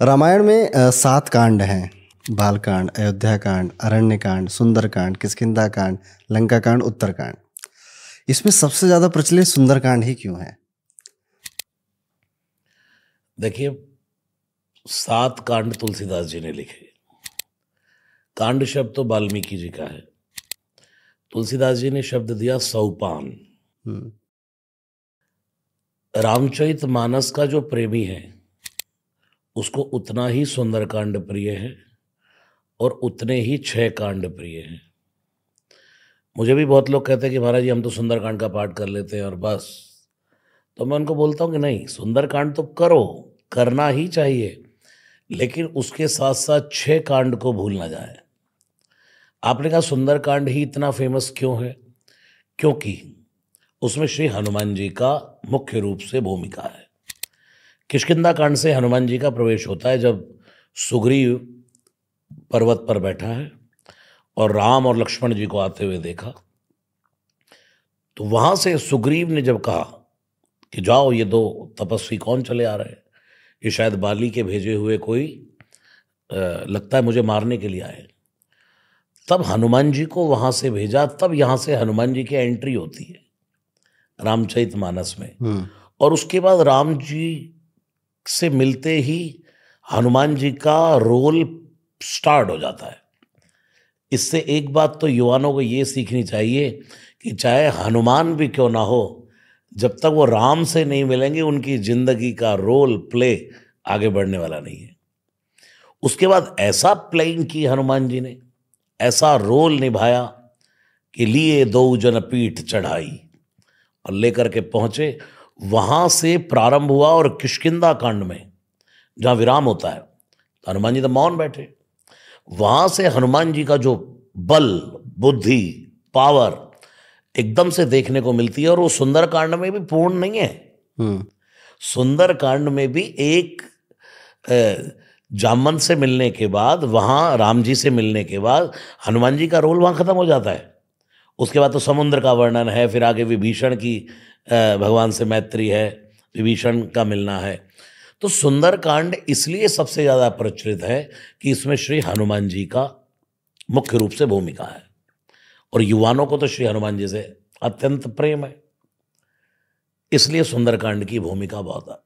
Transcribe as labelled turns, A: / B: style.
A: रामायण में सात कांड हैं बाल कांड अयोध्या कांड अरण्य कांड सुंदर कांड किसकिदा कांड लंका कांड उत्तर कांड इसमें सबसे ज़्यादा प्रचलित सुंदर कांड ही क्यों है देखिए सात कांड तुलसीदास जी ने लिखे कांड शब्द तो वाल्मीकि जी का है तुलसीदास जी ने शब्द दिया सौपान हम्म। रामचरित मानस का जो प्रेमी है उसको उतना ही सुंदरकांड प्रिय है और उतने ही छह कांड प्रिय हैं मुझे भी बहुत लोग कहते हैं कि महाराज जी हम तो सुंदरकांड का पाठ कर लेते हैं और बस तो मैं उनको बोलता हूँ कि नहीं सुंदरकांड तो करो करना ही चाहिए लेकिन उसके साथ साथ छः कांड को भूल ना जाए आपने कहा सुंदरकांड ही इतना फेमस क्यों है क्योंकि उसमें श्री हनुमान जी का मुख्य रूप से भूमिका है किशकिंदा कांड से हनुमान जी का प्रवेश होता है जब सुग्रीव पर्वत पर बैठा है और राम और लक्ष्मण जी को आते हुए देखा तो वहां से सुग्रीव ने जब कहा कि जाओ ये दो तपस्वी कौन चले आ रहे हैं ये शायद बाली के भेजे हुए कोई आ, लगता है मुझे मारने के लिए आए तब हनुमान जी को वहां से भेजा तब यहां से हनुमान जी की एंट्री होती है रामचरित मानस में हम्म। और उसके बाद राम जी से मिलते ही हनुमान जी का रोल स्टार्ट हो जाता है इससे एक बात तो युवाओं को ये सीखनी चाहिए कि चाहे हनुमान भी क्यों ना हो जब तक वो राम से नहीं मिलेंगे उनकी ज़िंदगी का रोल प्ले आगे बढ़ने वाला नहीं है उसके बाद ऐसा प्लेइंग की हनुमान जी ने ऐसा रोल निभाया कि लिए दो जन पीठ चढ़ाई और लेकर के पहुंचे वहाँ से प्रारंभ हुआ और किश्किंदा कांड में जहाँ विराम होता है तो हनुमान जी तो मौन बैठे वहाँ से हनुमान जी का जो बल बुद्धि पावर एकदम से देखने को मिलती है और वो सुंदरकांड में भी पूर्ण नहीं है हम्म। सुंदरकांड में भी एक जामन से मिलने के बाद वहाँ राम जी से मिलने के बाद हनुमान जी का रोल वहाँ ख़त्म हो जाता है उसके बाद तो समुद्र का वर्णन है फिर आगे विभीषण की भगवान से मैत्री है विभीषण का मिलना है तो सुंदर कांड इसलिए सबसे ज़्यादा प्रचलित है कि इसमें श्री हनुमान जी का मुख्य रूप से भूमिका है और युवाओं को तो श्री हनुमान जी से अत्यंत प्रेम है इसलिए सुंदरकांड की भूमिका बहुत